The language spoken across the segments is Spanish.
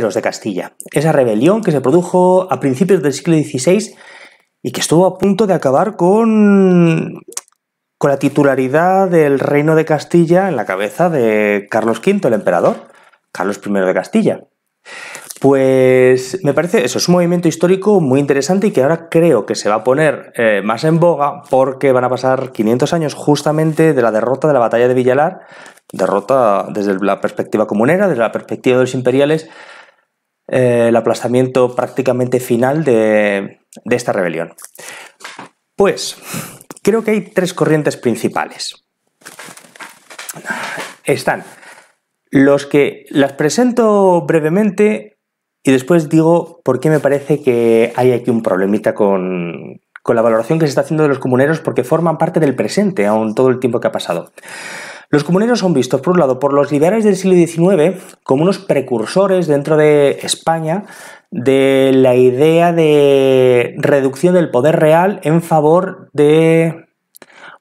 de Castilla, esa rebelión que se produjo a principios del siglo XVI y que estuvo a punto de acabar con, con la titularidad del reino de Castilla en la cabeza de Carlos V, el emperador, Carlos I de Castilla. Pues me parece eso, es un movimiento histórico muy interesante y que ahora creo que se va a poner eh, más en boga porque van a pasar 500 años justamente de la derrota de la batalla de Villalar, derrota desde la perspectiva comunera, desde la perspectiva de los imperiales, eh, el aplastamiento prácticamente final de, esta rebelión. Pues creo que hay tres corrientes principales. Están los que las presento brevemente y después digo por qué me parece que hay aquí un problemita con, con la valoración que se está haciendo de los comuneros porque forman parte del presente, aún todo el tiempo que ha pasado. Los comuneros son vistos, por un lado, por los liberales del siglo XIX como unos precursores dentro de España de la idea de reducción del poder real en favor de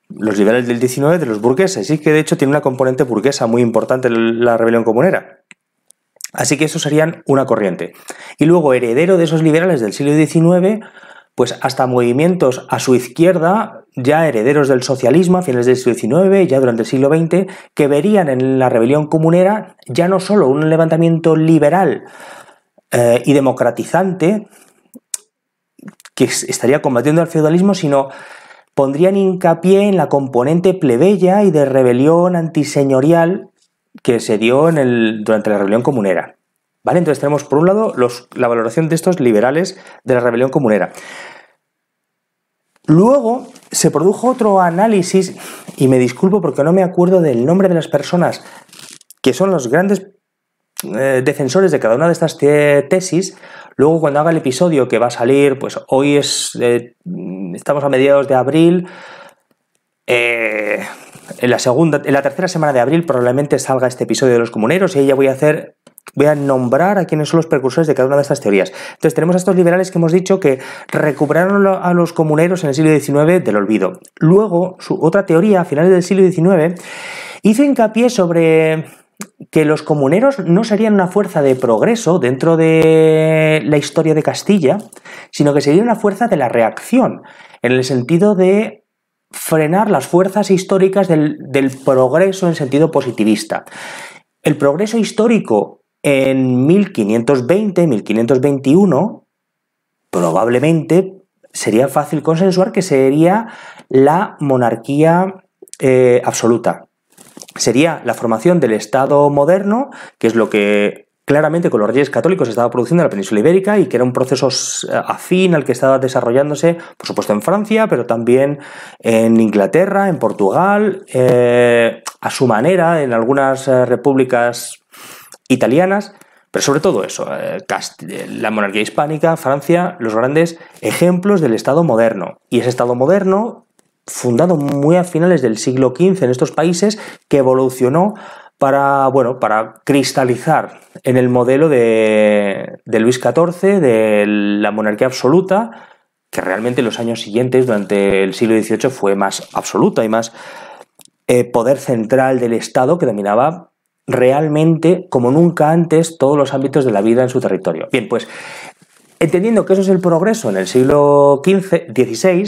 los liberales del XIX, de los burgueses, y que de hecho tiene una componente burguesa muy importante la rebelión comunera. Así que eso serían una corriente. Y luego, heredero de esos liberales del siglo XIX, pues hasta movimientos a su izquierda ya herederos del socialismo a finales del siglo XIX, ya durante el siglo XX, que verían en la rebelión comunera ya no solo un levantamiento liberal eh, y democratizante que estaría combatiendo al feudalismo, sino pondrían hincapié en la componente plebeya y de rebelión antiseñorial que se dio en el, durante la rebelión comunera. ¿Vale? Entonces tenemos por un lado los, la valoración de estos liberales de la rebelión comunera. Luego se produjo otro análisis, y me disculpo porque no me acuerdo del nombre de las personas que son los grandes eh, defensores de cada una de estas tesis. Luego, cuando haga el episodio que va a salir, pues hoy es. Eh, estamos a mediados de abril. Eh, en la segunda, en la tercera semana de abril probablemente salga este episodio de los comuneros y ahí ya voy a hacer Voy a nombrar a quiénes son los precursores de cada una de estas teorías. Entonces tenemos a estos liberales que hemos dicho que recuperaron a los comuneros en el siglo XIX del olvido. Luego, su otra teoría, a finales del siglo XIX, hizo hincapié sobre que los comuneros no serían una fuerza de progreso dentro de la historia de Castilla, sino que serían una fuerza de la reacción, en el sentido de frenar las fuerzas históricas del, del progreso en sentido positivista. El progreso histórico en 1520, 1521, probablemente sería fácil consensuar que sería la monarquía eh, absoluta. Sería la formación del Estado moderno, que es lo que claramente con los reyes católicos estaba produciendo en la península ibérica y que era un proceso eh, afín al que estaba desarrollándose, por supuesto, en Francia, pero también en Inglaterra, en Portugal, eh, a su manera, en algunas repúblicas italianas, pero sobre todo eso, eh, eh, la monarquía hispánica, Francia, los grandes ejemplos del Estado moderno. Y ese Estado moderno, fundado muy a finales del siglo XV en estos países, que evolucionó para, bueno, para cristalizar en el modelo de, Luis XIV, de la monarquía absoluta, que realmente en los años siguientes, durante el siglo XVIII, fue más absoluta y más eh, poder central del Estado que dominaba realmente como nunca antes todos los ámbitos de la vida en su territorio. Bien, pues entendiendo que eso es el progreso en el siglo XV, XVI,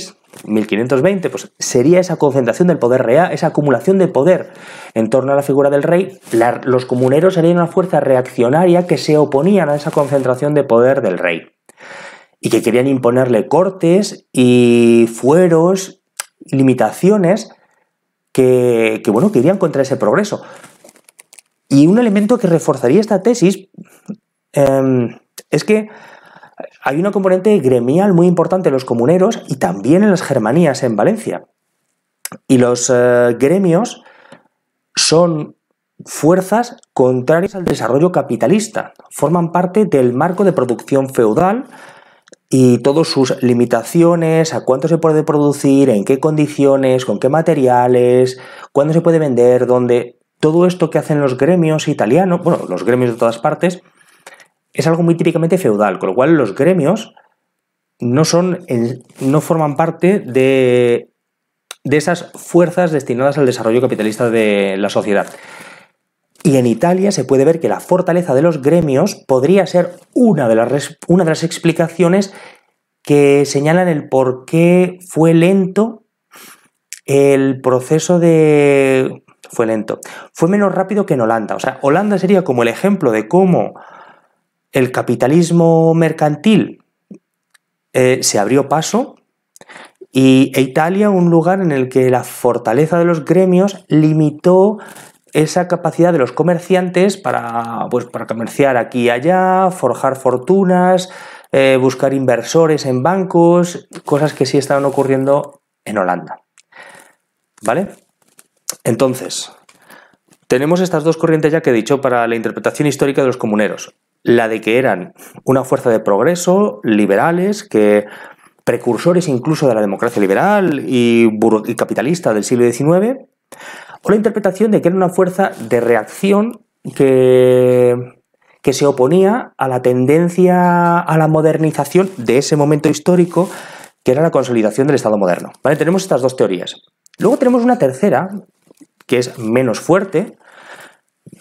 1520, pues sería esa concentración del poder real, esa acumulación de poder en torno a la figura del rey. los comuneros serían una fuerza reaccionaria que se oponían a esa concentración de poder del rey y que querían imponerle cortes y fueros, limitaciones que, bueno, que irían contra ese progreso. Y un elemento que reforzaría esta tesis em, es que hay una componente gremial muy importante en los comuneros y también en las germanías en Valencia. Y los eh, gremios son fuerzas contrarias al desarrollo capitalista. Forman parte del marco de producción feudal y todas sus limitaciones, a cuánto se puede producir, en qué condiciones, con qué materiales, cuándo se puede vender, dónde, todo esto que hacen los gremios italianos, bueno, los gremios de todas partes, es algo muy típicamente feudal, con lo cual los gremios no son, no forman parte de, de esas fuerzas destinadas al desarrollo capitalista de la sociedad. Y en Italia se puede ver que la fortaleza de los gremios podría ser una de las, una de las explicaciones que señalan el por qué fue lento el proceso de fue lento. Fue menos rápido que en Holanda. O sea, Holanda sería como el ejemplo de cómo el capitalismo mercantil eh, se abrió paso y e Italia un lugar en el que la fortaleza de los gremios limitó esa capacidad de los comerciantes para, pues, para comerciar aquí y allá, forjar fortunas, eh, buscar inversores en bancos, cosas que sí estaban ocurriendo en Holanda. ¿Vale? Entonces, tenemos estas dos corrientes ya que he dicho para la interpretación histórica de los comuneros. La de que eran una fuerza de progreso, liberales, que precursores incluso de la democracia liberal y, capitalista del siglo XIX, o la interpretación de que era una fuerza de reacción que, que se oponía a la tendencia a la modernización de ese momento histórico, que era la consolidación del Estado moderno. ¿Vale? Tenemos estas dos teorías. Luego tenemos una tercera, que es menos fuerte,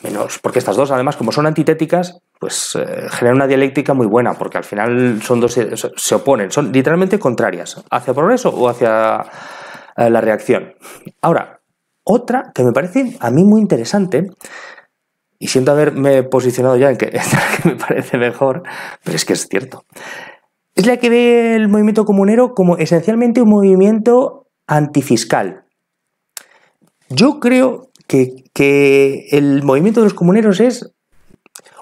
menos, porque estas dos además como son antitéticas, pues eh, una dialéctica muy buena, porque al final son dos, eh, se oponen, son literalmente contrarias, hacia progreso o hacia eh, la reacción. Ahora, otra que me parece a mí muy interesante, y siento haberme posicionado ya en que, en que me parece mejor, pero es que es cierto, es la que ve el movimiento comunero como esencialmente un movimiento antifiscal. Yo creo que, el movimiento de los comuneros es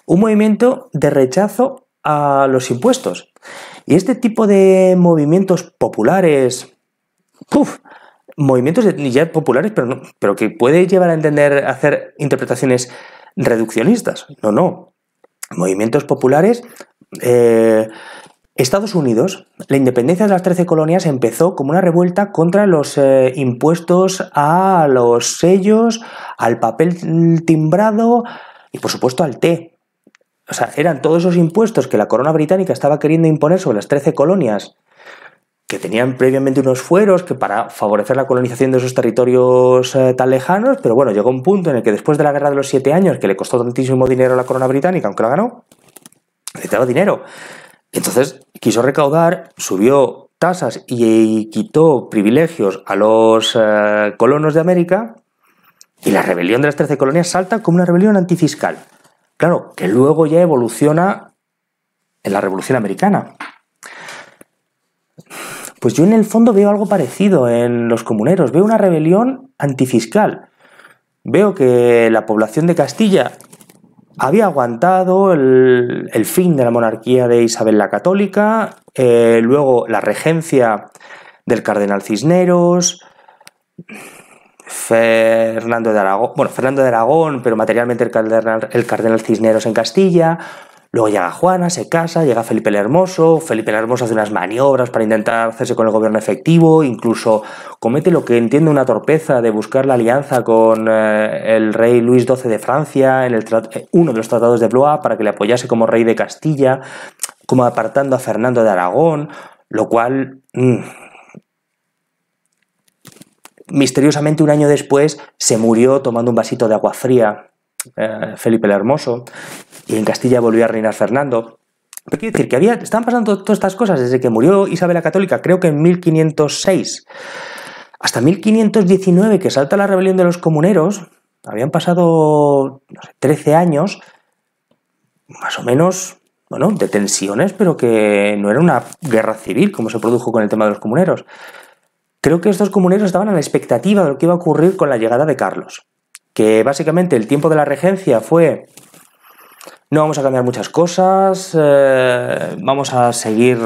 un movimiento de rechazo a los impuestos. Y este tipo de movimientos populares, ¡puf! movimientos ya populares, pero, pero que puede llevar a entender, hacer interpretaciones reduccionistas. No, no. Movimientos populares eh, Estados Unidos, la independencia de las 13 colonias empezó como una revuelta contra los eh, impuestos a los sellos, al papel timbrado y por supuesto al té. O sea, eran todos esos impuestos que la corona británica estaba queriendo imponer sobre las 13 colonias, que tenían previamente unos fueros que para favorecer la colonización de esos territorios eh, tan lejanos, pero bueno, llegó un punto en el que después de la guerra de los siete años, que le costó tantísimo dinero a la corona británica, aunque la ganó, necesitaba dinero. Entonces quiso recaudar, subió tasas y quitó privilegios a los eh, colonos de América y la rebelión de las Trece Colonias salta como una rebelión antifiscal. Claro, que luego ya evoluciona en la Revolución Americana. Pues yo en el fondo veo algo parecido en los comuneros, veo una rebelión antifiscal. Veo que la población de Castilla había aguantado el, fin de la monarquía de Isabel la Católica, eh, luego la regencia del cardenal Cisneros, Fernando de Aragón, bueno, Fernando de Aragón, pero materialmente el el cardenal Cisneros en Castilla, Luego llega Juana, se casa, llega Felipe el Hermoso, Felipe el Hermoso hace unas maniobras para intentar hacerse con el gobierno efectivo, incluso comete lo que entiende una torpeza de buscar la alianza con eh, el rey Luis XII de Francia en el eh, uno de los tratados de Blois para que le apoyase como rey de Castilla, como apartando a Fernando de Aragón, lo cual... Mm, misteriosamente un año después se murió tomando un vasito de agua fría eh, Felipe el Hermoso y en Castilla volvió a reinar Fernando. Pero quiero decir que había, estaban pasando todas estas cosas desde que murió Isabel la Católica, creo que en 1506, hasta 1519, que salta la rebelión de los comuneros, habían pasado 13 años, más o menos, bueno, de tensiones, pero que no era una guerra civil como se produjo con el tema de los comuneros. Creo que estos comuneros estaban a la expectativa de lo que iba a ocurrir con la llegada de Carlos, que básicamente el tiempo de la regencia fue no vamos a cambiar muchas cosas, eh, vamos a seguir.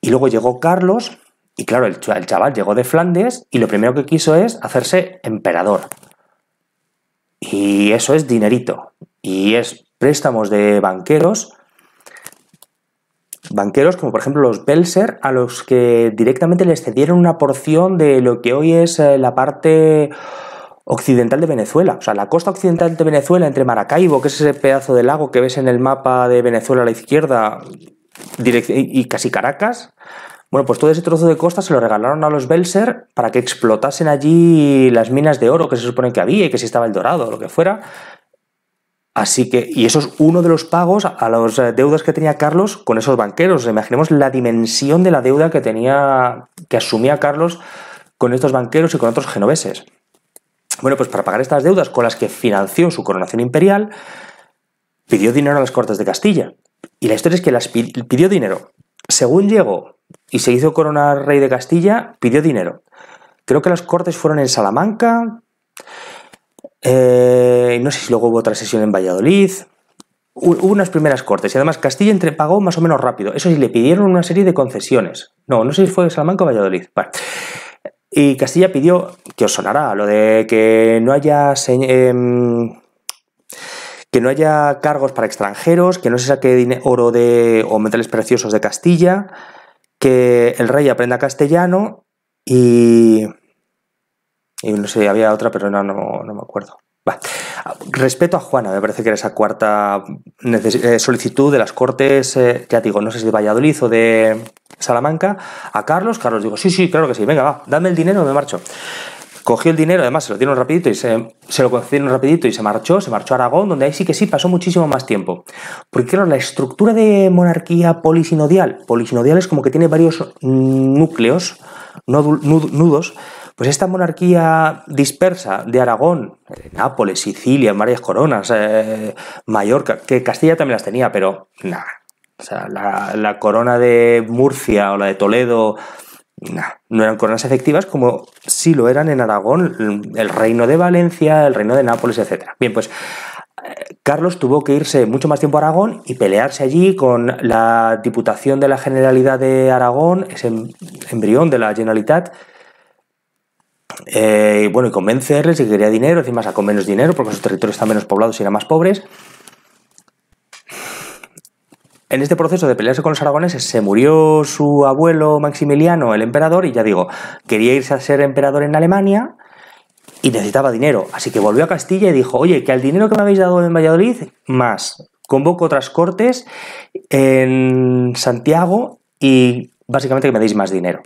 Y luego llegó Carlos, y claro, el, el chaval llegó de Flandes y lo primero que quiso es hacerse emperador. Y eso es dinerito. Y es préstamos de banqueros. Banqueros como por ejemplo los Belser, a los que directamente les cedieron una porción de lo que hoy es eh, la parte occidental de Venezuela, o sea, la costa occidental de Venezuela entre Maracaibo, que es ese pedazo de lago que ves en el mapa de Venezuela a la izquierda, y casi Caracas. Bueno, pues todo ese trozo de costa se lo regalaron a los Belser para que explotasen allí las minas de oro que se supone que había y que si estaba el dorado o lo que fuera. Así que, y eso es uno de los pagos a las eh, deudas que tenía Carlos con esos banqueros. Imaginemos la dimensión de la deuda que tenía, que asumía Carlos con estos banqueros y con otros genoveses. Bueno, pues para pagar estas deudas con las que financió su coronación imperial, pidió dinero a las Cortes de Castilla. Y la historia es que las pidió dinero. Según llegó y se hizo coronar rey de Castilla, pidió dinero. Creo que las Cortes fueron en Salamanca. Eh, no sé si luego hubo otra sesión en Valladolid. Hubo unas primeras cortes y además Castilla pagó más o menos rápido. Eso sí, le pidieron una serie de concesiones. No, no sé si fue Salamanca o Valladolid. Vale. Y Castilla pidió, que os sonará, lo de que no haya em, que no haya cargos para extranjeros, que no se saque oro de, o metales preciosos de Castilla, que el rey aprenda castellano y... Y no sé, había otra, pero no, no me acuerdo respeto a Juana, me parece que era esa cuarta eh, solicitud de las Cortes, eh, ya digo, no sé si de Valladolid o de Salamanca, a Carlos. Carlos digo, sí, sí, claro que sí, venga, va, dame el dinero, y me marcho. Cogió el dinero, además se lo dieron rapidito y se, lo concedieron rapidito y se marchó, se marchó a Aragón, donde ahí sí que sí pasó muchísimo más tiempo. Porque claro, la estructura de monarquía polisinodial, polisinodial es como que tiene varios mm, núcleos, nudos, pues esta monarquía dispersa de Aragón, eh, Nápoles, Sicilia, varias coronas, eh, Mallorca, que Castilla también las tenía, pero nada. O sea, la, corona de Murcia o la de Toledo, nada, no eran coronas efectivas como sí lo eran en Aragón, el reino de Valencia, el reino de Nápoles, etc. Bien, pues eh, Carlos tuvo que irse mucho más tiempo a Aragón y pelearse allí con la Diputación de la Generalidad de Aragón, ese em-, embrión de la Generalitat, eh, bueno, y convencerles que quería dinero, encima con menos dinero porque sus territorios están menos poblados y eran más pobres. En este proceso de pelearse con los aragoneses se murió su abuelo Maximiliano, el emperador, y ya digo, quería irse a ser emperador en Alemania y necesitaba dinero. Así que volvió a Castilla y dijo, oye, que al dinero que me habéis dado en Valladolid, más. Convoco otras cortes en Santiago y básicamente que me deis más dinero.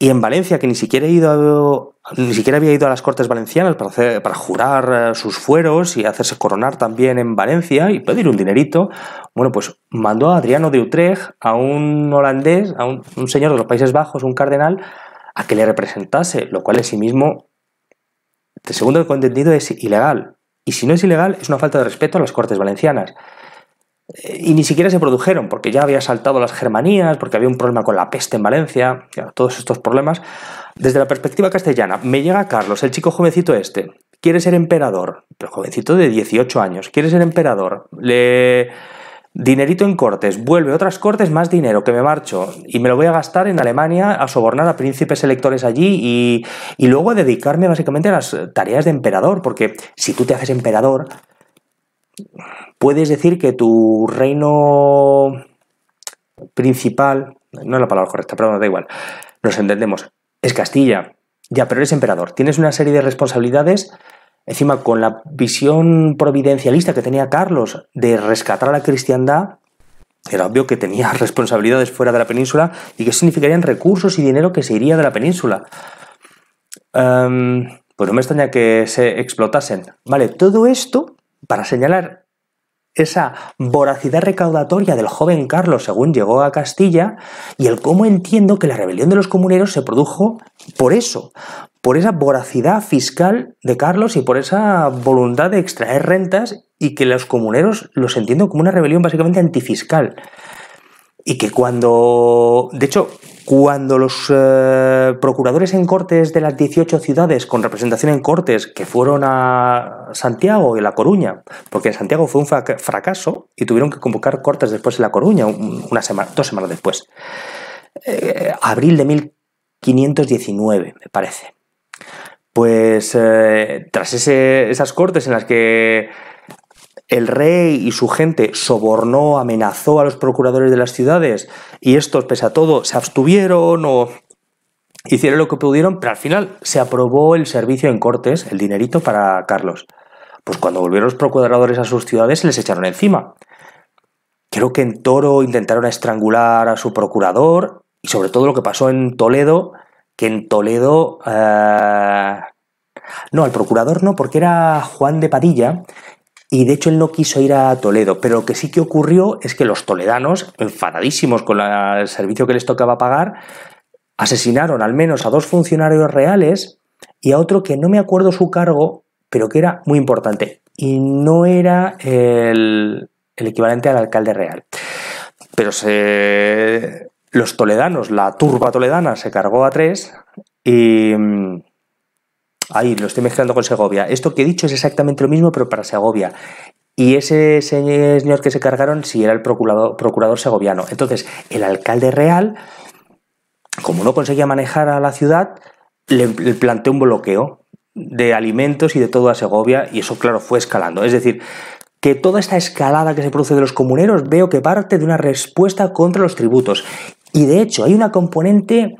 Y en Valencia, que ni siquiera he ido ni siquiera había ido a las Cortes Valencianas para, para jurar eh, sus fueros y hacerse coronar también en Valencia y pedir un dinerito, bueno, pues mandó a Adriano de Utrecht, a un holandés, a un, señor de los Países Bajos, un cardenal, a que le representase, lo cual en sí mismo, de segundo contenido, es ilegal. Y si no es ilegal, es una falta de respeto a las Cortes Valencianas y ni siquiera se produjeron, porque ya había saltado las germanías, porque había un problema con la peste en Valencia, todos estos problemas. Desde la perspectiva castellana, me llega Carlos, el chico jovencito este, quiere ser emperador, pero jovencito de 18 años, quiere ser emperador, le... Dinerito en cortes, vuelve otras cortes, más dinero, que me marcho y me lo voy a gastar en Alemania a sobornar a príncipes electores allí y, y luego a dedicarme básicamente a las tareas de emperador, porque si tú te haces emperador, puedes decir que tu reino principal, no es la palabra correcta, pero no da igual, nos entendemos, es Castilla. Ya, pero eres emperador, tienes una serie de responsabilidades, encima con la visión providencialista que tenía Carlos de rescatar a la cristiandad, era obvio que tenía responsabilidades fuera de la península y que significarían recursos y dinero que se iría de la península. Em, pues no me extraña que se explotasen. Vale, todo esto para señalar esa voracidad recaudatoria del joven Carlos según llegó a Castilla y el cómo entiendo que la rebelión de los comuneros se produjo por eso, por esa voracidad fiscal de Carlos y por esa voluntad de extraer rentas y que los comuneros los entiendo como una rebelión básicamente antifiscal y que cuando, de hecho, cuando los eh, procuradores en Cortes de las 18 ciudades con representación en Cortes que fueron a Santiago y La Coruña, porque en Santiago fue un fracaso y tuvieron que convocar Cortes después en La Coruña, una semana, dos semanas después, eh, abril de 1519, me parece. Pues eh, tras esas Cortes en las que el rey y su gente sobornó, amenazó a los procuradores de las ciudades y estos, pese a todo, se abstuvieron o hicieron lo que pudieron, pero al final se aprobó el servicio en cortes, el dinerito para Carlos. Pues cuando volvieron los procuradores a sus ciudades se les echaron encima. Creo que en Toro intentaron estrangular a su procurador y sobre todo lo que pasó en Toledo, que en Toledo... Eh, no, al procurador no, porque era Juan de Padilla, y de hecho él no quiso ir a Toledo, pero lo que sí que ocurrió es que los toledanos, enfadadísimos con el servicio que les tocaba pagar, asesinaron al menos a dos funcionarios reales y a otro que no me acuerdo su cargo, pero que era muy importante. Y no era el, equivalente al alcalde real. Pero los toledanos, la turba toledana, se cargó a tres y Ahí lo estoy mezclando con Segovia. Esto que he dicho es exactamente lo mismo, pero para Segovia. Y ese señor que se cargaron, sí, era el procurador, segoviano. Entonces, el alcalde real, como no conseguía manejar a la ciudad, le planteó un bloqueo de alimentos y de todo a Segovia, y eso, claro, fue escalando. Es decir, que toda esta escalada que se produce de los comuneros veo que parte de una respuesta contra los tributos. Y de hecho, hay una componente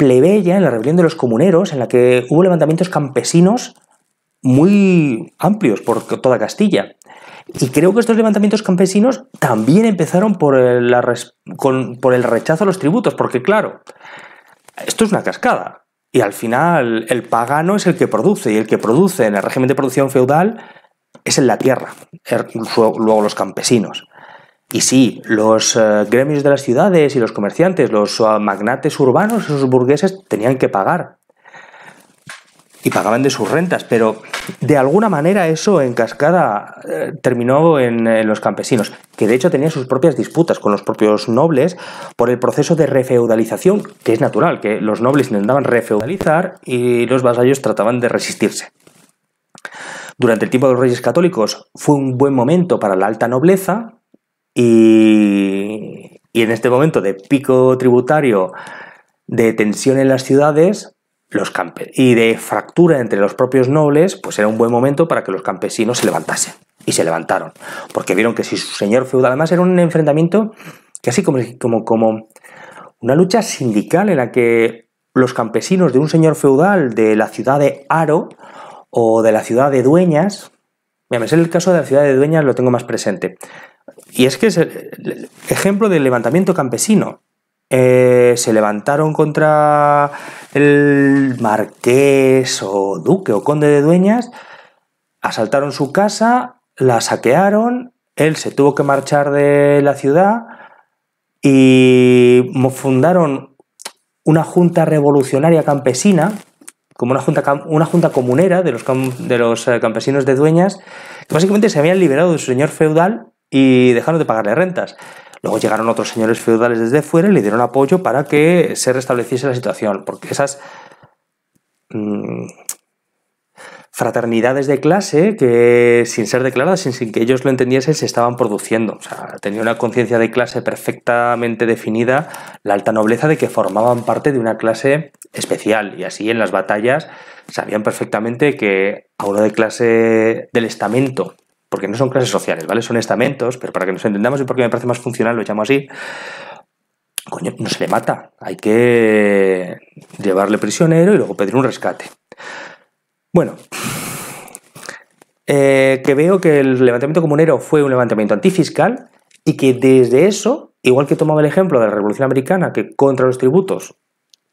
plebeya, en la rebelión de los comuneros, en la que hubo levantamientos campesinos muy amplios por toda Castilla. Y creo que estos levantamientos campesinos también empezaron por el, por el rechazo a los tributos, porque claro, esto es una cascada. Y al final el pagano es el que produce, y el que produce en el régimen de producción feudal es en la tierra, er, luego los campesinos. Y sí, los eh, gremios de las ciudades y los comerciantes, los eh, magnates urbanos, esos burgueses, tenían que pagar. Y pagaban de sus rentas, pero de alguna manera eso en cascada eh, terminó en, los campesinos, que de hecho tenían sus propias disputas con los propios nobles por el proceso de refeudalización, que es natural, que los nobles intentaban refeudalizar y los vasallos trataban de resistirse. Durante el tiempo de los reyes católicos fue un buen momento para la alta nobleza, y, y en este momento de pico tributario, de tensión en las ciudades, los campes y de fractura entre los propios nobles, pues era un buen momento para que los campesinos se levantasen. Y se levantaron, porque vieron que si su señor feudal, además era un enfrentamiento casi como, como, como una lucha sindical en la que los campesinos de un señor feudal de la ciudad de Aro o de la ciudad de Dueñas, mira, me el caso de la ciudad de Dueñas, lo tengo más presente, y es que es el ejemplo del levantamiento campesino. Eh, se levantaron contra el marqués o duque o conde de Dueñas, asaltaron su casa, la saquearon, él se tuvo que marchar de la ciudad y fundaron una junta revolucionaria campesina, como una junta, comunera de los, de los eh, campesinos de Dueñas, que básicamente se habían liberado de su señor feudal y dejaron de pagarle rentas. Luego llegaron otros señores feudales desde fuera y le dieron apoyo para que se restableciese la situación, porque esas mm, fraternidades de clase que sin ser declaradas, sin, sin, que ellos lo entendiesen, se estaban produciendo. O sea, tenía una conciencia de clase perfectamente definida la alta nobleza de que formaban parte de una clase especial y así en las batallas sabían perfectamente que a uno de clase del estamento porque no son clases sociales, ¿vale? Son estamentos, pero para que nos entendamos y porque me parece más funcional lo llamo así, coño, no se le mata, hay que llevarle prisionero y luego pedir un rescate. Bueno, eh, que veo que el levantamiento comunero fue un levantamiento antifiscal y que desde eso, igual que tomaba el ejemplo de la Revolución Americana, que contra los tributos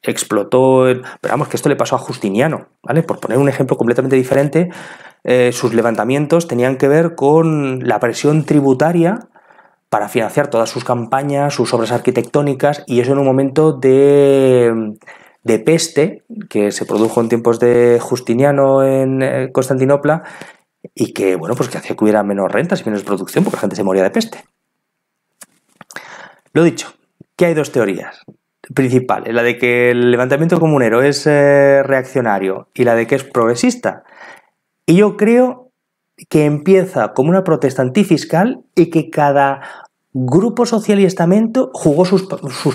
explotó, pero vamos, que esto le pasó a Justiniano, ¿vale? Por poner un ejemplo completamente diferente, eh, sus levantamientos tenían que ver con la presión tributaria para financiar todas sus campañas, sus obras arquitectónicas, y eso en un momento de, de peste que se produjo en tiempos de Justiniano en eh, Constantinopla y que, bueno, pues que hacía que hubiera menos rentas y menos producción porque la gente se moría de peste. Lo dicho, que hay dos teorías principal, la de que el levantamiento comunero es eh, reaccionario y la de que es progresista. Y yo creo que empieza como una protesta antifiscal y que cada grupo social y estamento jugó sus,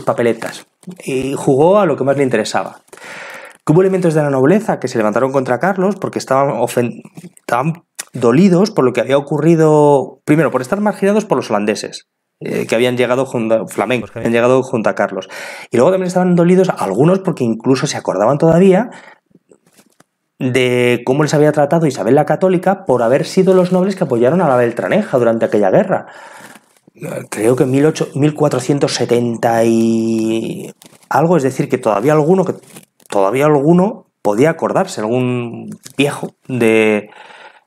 papeletas y jugó a lo que más le interesaba. hubo elementos de la nobleza que se levantaron contra Carlos porque estaban, estaban dolidos por lo que había ocurrido, primero, por estar marginados por los holandeses eh, que habían llegado junto, flamencos, que habían llegado junto a Carlos. Y luego también estaban dolidos algunos porque incluso se acordaban todavía de cómo les había tratado Isabel la Católica por haber sido los nobles que apoyaron a la Beltraneja durante aquella guerra. Creo que en 1470 y algo, es decir, que todavía alguno, que todavía alguno podía acordarse, algún viejo de,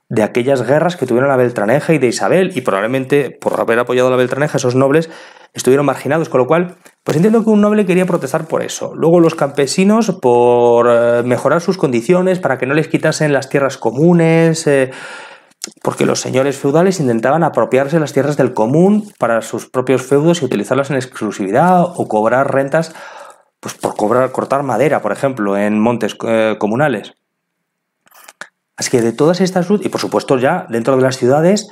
de aquellas guerras que tuvieron la Beltraneja y de Isabel, y probablemente por haber apoyado a la Beltraneja, esos nobles estuvieron marginados, con lo cual, pues entiendo que un noble quería protestar por eso. Luego los campesinos por eh, mejorar sus condiciones, para que no les quitasen las tierras comunes, eh, porque los señores feudales intentaban apropiarse las tierras del común para sus propios feudos y utilizarlas en exclusividad o cobrar rentas, pues por cobrar, cortar madera, por ejemplo, en montes eh, comunales. Así que de todas estas y por supuesto ya dentro de las ciudades,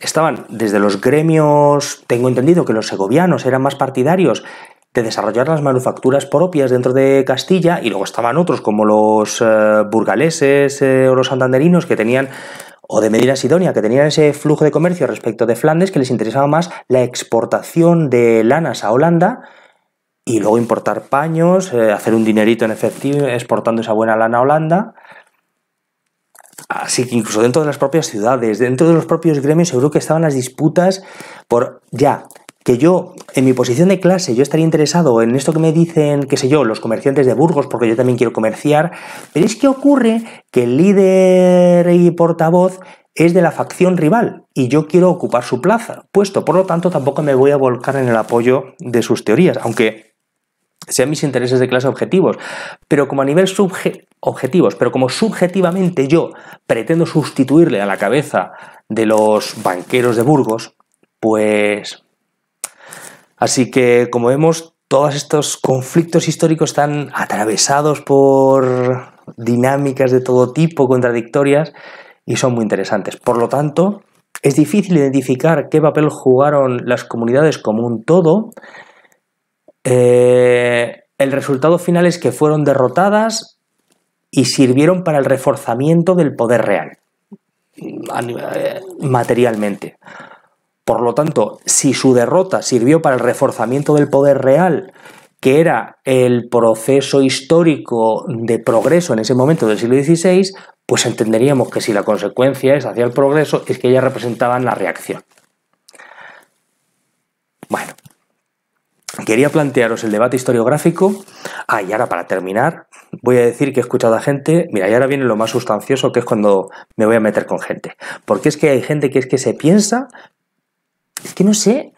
estaban desde los gremios, tengo entendido que los segovianos eran más partidarios de desarrollar las manufacturas propias dentro de Castilla, y luego estaban otros como los eh, burgaleses eh, o los santanderinos que tenían o de Medina Sidonia, que tenían ese flujo de comercio respecto de Flandes, que les interesaba más la exportación de lanas a Holanda y luego importar paños, eh, hacer un dinerito en efectivo exportando esa buena lana a Holanda. Así que incluso dentro de las propias ciudades, dentro de los propios gremios, seguro que estaban las disputas por ya. Que yo, en mi posición de clase, yo estaría interesado en esto que me dicen, qué sé yo, los comerciantes de Burgos, porque yo también quiero comerciar. Pero es que ocurre que el líder y portavoz es de la facción rival y yo quiero ocupar su plaza, puesto, por lo tanto, tampoco me voy a volcar en el apoyo de sus teorías, aunque sean mis intereses de clase objetivos, pero como a nivel objetivos, pero como subjetivamente yo pretendo sustituirle a la cabeza de los banqueros de Burgos, pues así que como vemos todos estos conflictos históricos están atravesados por dinámicas de todo tipo contradictorias y son muy interesantes. Por lo tanto, es difícil identificar qué papel jugaron las comunidades como un todo eh, el resultado final es que fueron derrotadas y sirvieron para el reforzamiento del poder real, eh, materialmente. Por lo tanto, si su derrota sirvió para el reforzamiento del poder real, que era el proceso histórico de progreso en ese momento del siglo XVI, pues entenderíamos que si la consecuencia es hacia el progreso, es que ellas representaban la reacción. Bueno, quería plantearos el debate historiográfico. Ah, y ahora para terminar, voy a decir que he escuchado a gente. Mira, y ahora viene lo más sustancioso, que es cuando me voy a meter con gente. Porque es que hay gente que es que se piensa. Es que no sé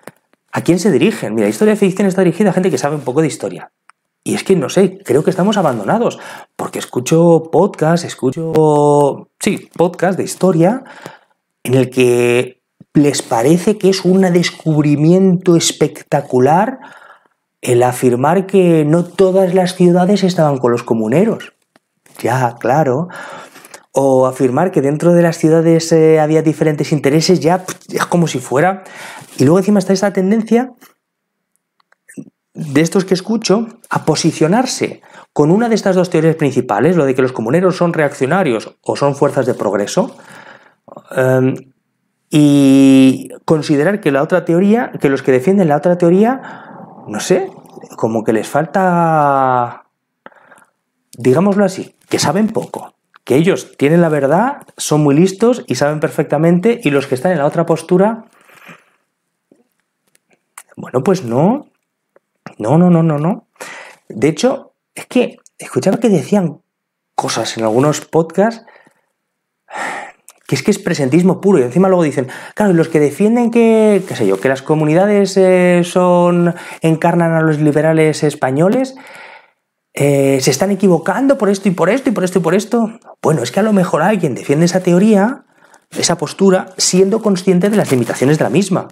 a quién se dirigen. Mira, Historia de Ficción está dirigida a gente que sabe un poco de historia. Y es que no sé, creo que estamos abandonados. Porque escucho podcast, escucho. Sí, podcast de historia en el que les parece que es un descubrimiento espectacular el afirmar que no todas las ciudades estaban con los comuneros. Ya, claro. O afirmar que dentro de las ciudades eh, había diferentes intereses, ya es como si fuera. Y luego encima está esta tendencia de estos que escucho a posicionarse con una de estas dos teorías principales, lo de que los comuneros son reaccionarios o son fuerzas de progreso, em, y considerar que la otra teoría, que los que defienden la otra teoría no sé, como que les falta, digámoslo así, que saben poco, que ellos tienen la verdad, son muy listos y saben perfectamente, y los que están en la otra postura, bueno, pues no, no, no, no, no, no. De hecho, es que escuchaba que decían cosas en algunos podcasts que es que es presentismo puro. Y encima luego dicen, claro, los que defienden que, qué sé yo, que las comunidades eh, son, encarnan a los liberales españoles, eh, se están equivocando por esto y por esto y por esto y por esto. Bueno, es que a lo mejor alguien defiende esa teoría, esa postura, siendo consciente de las limitaciones de la misma.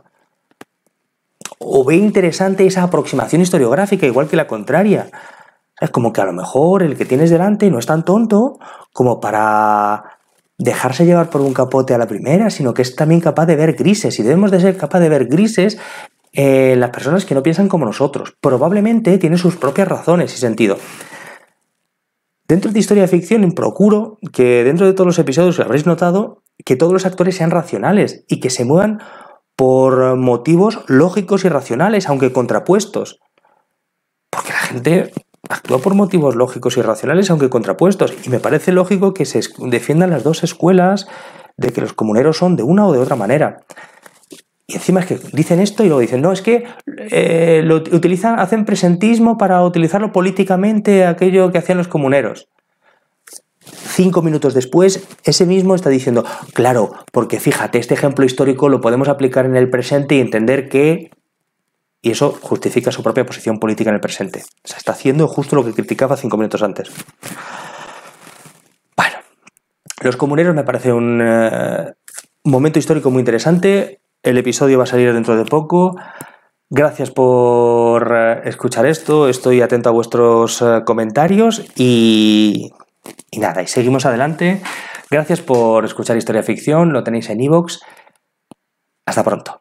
O ve interesante esa aproximación historiográfica, igual que la contraria. Es como que a lo mejor el que tienes delante no es tan tonto como para dejarse llevar por un capote a la primera, sino que es también capaz de ver grises y debemos de ser capaz de ver grises eh, las personas que no piensan como nosotros. Probablemente tiene sus propias razones y sentido. Dentro de Historia de Ficción procuro que dentro de todos los episodios habréis notado que todos los actores sean racionales y que se muevan por motivos lógicos y racionales, aunque contrapuestos. Porque la gente actúa por motivos lógicos y racionales, aunque contrapuestos. Y me parece lógico que se defiendan las dos escuelas de que los comuneros son de una o de otra manera. Y encima es que dicen esto y luego dicen, no, es que eh, lo utilizan, hacen presentismo para utilizarlo políticamente aquello que hacían los comuneros. Cinco minutos después, ese mismo está diciendo, claro, porque fíjate, este ejemplo histórico lo podemos aplicar en el presente y entender que y eso justifica su propia posición política en el presente. O sea, está haciendo justo lo que criticaba cinco minutos antes. Bueno, los comuneros me parece un eh, momento histórico muy interesante. El episodio va a salir dentro de poco. Gracias por eh, escuchar esto. Estoy atento a vuestros eh, comentarios y, nada, y seguimos adelante. Gracias por escuchar Historia Ficción. Lo tenéis en iVoox. Hasta pronto.